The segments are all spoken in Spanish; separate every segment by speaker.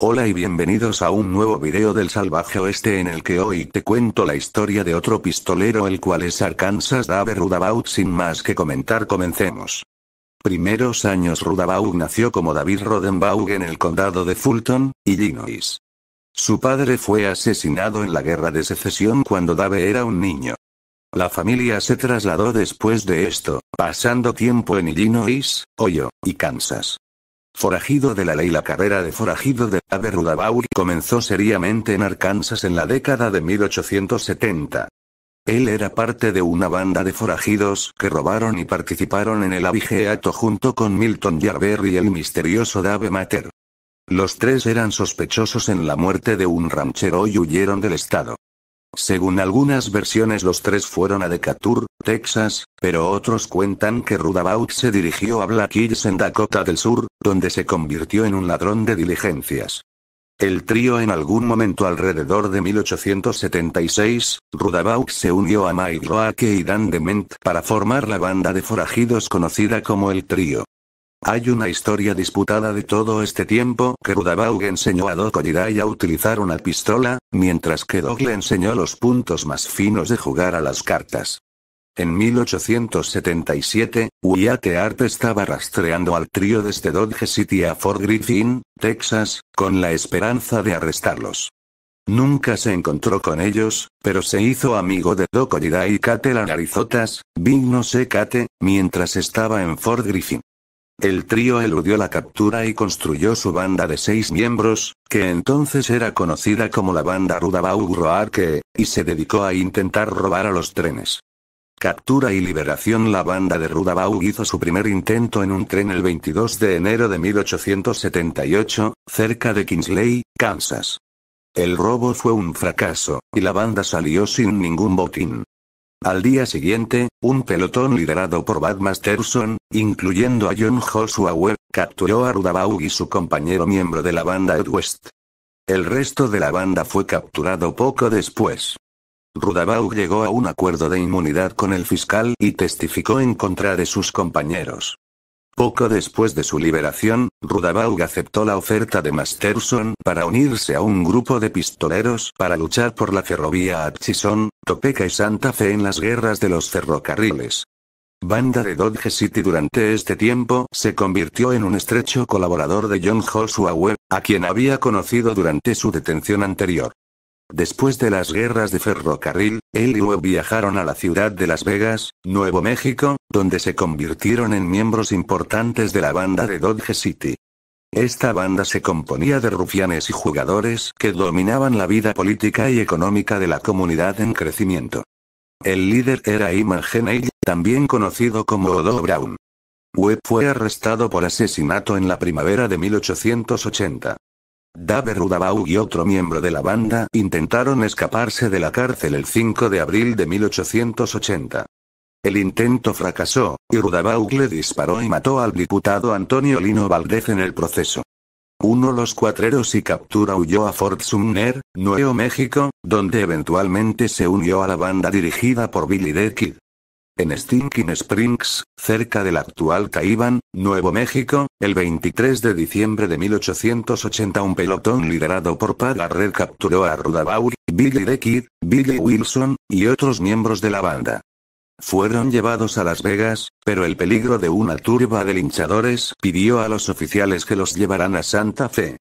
Speaker 1: Hola y bienvenidos a un nuevo video del Salvaje Oeste en el que hoy te cuento la historia de otro pistolero el cual es Arkansas Dave Rudabaugh sin más que comentar comencemos. Primeros años Rudabaugh nació como David Rodenbaugh en el condado de Fulton, Illinois. Su padre fue asesinado en la guerra de secesión cuando Dave era un niño. La familia se trasladó después de esto, pasando tiempo en Illinois, Ohio, y Kansas. Forajido de la ley La carrera de forajido de rudabaugh comenzó seriamente en Arkansas en la década de 1870. Él era parte de una banda de forajidos que robaron y participaron en el abigeato junto con Milton Jarber y el misterioso Dave Mater. Los tres eran sospechosos en la muerte de un ranchero y huyeron del estado. Según algunas versiones los tres fueron a Decatur, Texas, pero otros cuentan que Rudabaugh se dirigió a Black Hills en Dakota del Sur, donde se convirtió en un ladrón de diligencias. El trío en algún momento alrededor de 1876, Rudabaugh se unió a Mike Roake y Dan Dement para formar la banda de forajidos conocida como el trío. Hay una historia disputada de todo este tiempo que Rudabaug enseñó a Doc Holliday a utilizar una pistola, mientras que Doc le enseñó los puntos más finos de jugar a las cartas. En 1877, Wyatt Earp estaba rastreando al trío desde Dodge City a Fort Griffin, Texas, con la esperanza de arrestarlos. Nunca se encontró con ellos, pero se hizo amigo de Doc Holliday y Kate la Narizotas, Big no Kate, mientras estaba en Fort Griffin. El trío eludió la captura y construyó su banda de seis miembros, que entonces era conocida como la banda Rudabau Roarque, y se dedicó a intentar robar a los trenes. Captura y liberación La banda de Rudabau hizo su primer intento en un tren el 22 de enero de 1878, cerca de Kingsley, Kansas. El robo fue un fracaso, y la banda salió sin ningún botín. Al día siguiente, un pelotón liderado por Bad Masterson, incluyendo a John Joshua capturó a Rudabaugh y su compañero miembro de la banda Ed West. El resto de la banda fue capturado poco después. Rudabaugh llegó a un acuerdo de inmunidad con el fiscal y testificó en contra de sus compañeros. Poco después de su liberación, Rudabaugh aceptó la oferta de Masterson para unirse a un grupo de pistoleros para luchar por la ferrovía Atchison, Topeka y Santa Fe en las guerras de los ferrocarriles. Banda de Dodge City durante este tiempo se convirtió en un estrecho colaborador de John Joshua Webb, a quien había conocido durante su detención anterior. Después de las guerras de ferrocarril, él y Webb viajaron a la ciudad de Las Vegas, Nuevo México, donde se convirtieron en miembros importantes de la banda de Dodge City. Esta banda se componía de rufianes y jugadores que dominaban la vida política y económica de la comunidad en crecimiento. El líder era Iman Geney, también conocido como Odo Brown. Webb fue arrestado por asesinato en la primavera de 1880. Dave Rudabaugh y otro miembro de la banda intentaron escaparse de la cárcel el 5 de abril de 1880. El intento fracasó, y Rudabaugh le disparó y mató al diputado Antonio Lino Valdez en el proceso. Uno los cuatreros y captura huyó a Fort Sumner, Nuevo México, donde eventualmente se unió a la banda dirigida por Billy Dead en Stinking Springs, cerca del actual Caiban, Nuevo México, el 23 de diciembre de 1880 un pelotón liderado por Pat capturó a Rudabaur, Billy The Billy Wilson, y otros miembros de la banda. Fueron llevados a Las Vegas, pero el peligro de una turba de linchadores pidió a los oficiales que los llevaran a Santa Fe.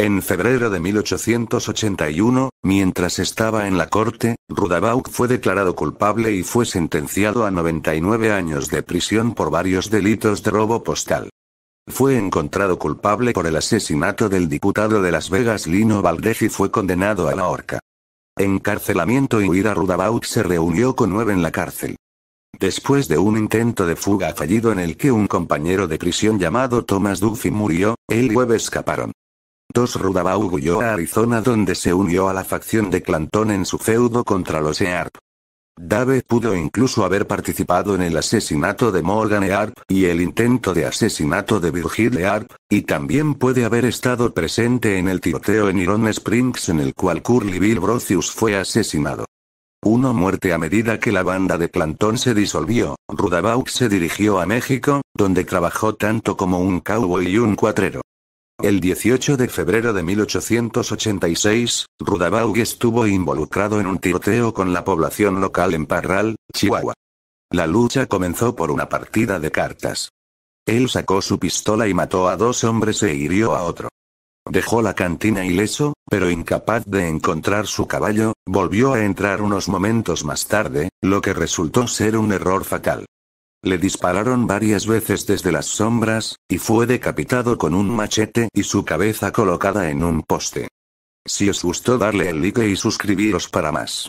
Speaker 1: En febrero de 1881, mientras estaba en la corte, Rudabaugh fue declarado culpable y fue sentenciado a 99 años de prisión por varios delitos de robo postal. Fue encontrado culpable por el asesinato del diputado de Las Vegas Lino Valdez y fue condenado a la horca. Encarcelamiento y huida Rudabaugh se reunió con nueve en la cárcel. Después de un intento de fuga fallido en el que un compañero de prisión llamado Thomas Duffy murió, él y Webb escaparon. 2. Rudabaugh huyó a Arizona donde se unió a la facción de Clanton en su feudo contra los EARP. Dave pudo incluso haber participado en el asesinato de Morgan Earp, y el intento de asesinato de Virgil Earp, y también puede haber estado presente en el tiroteo en Iron Springs en el cual Curly Bill Brocius fue asesinado. Uno muerte a medida que la banda de Clanton se disolvió, Rudabaugh se dirigió a México, donde trabajó tanto como un cowboy y un cuatrero. El 18 de febrero de 1886, Rudabaug estuvo involucrado en un tiroteo con la población local en Parral, Chihuahua. La lucha comenzó por una partida de cartas. Él sacó su pistola y mató a dos hombres e hirió a otro. Dejó la cantina ileso, pero incapaz de encontrar su caballo, volvió a entrar unos momentos más tarde, lo que resultó ser un error fatal. Le dispararon varias veces desde las sombras, y fue decapitado con un machete y su cabeza colocada en un poste. Si os gustó darle el like y suscribiros para más.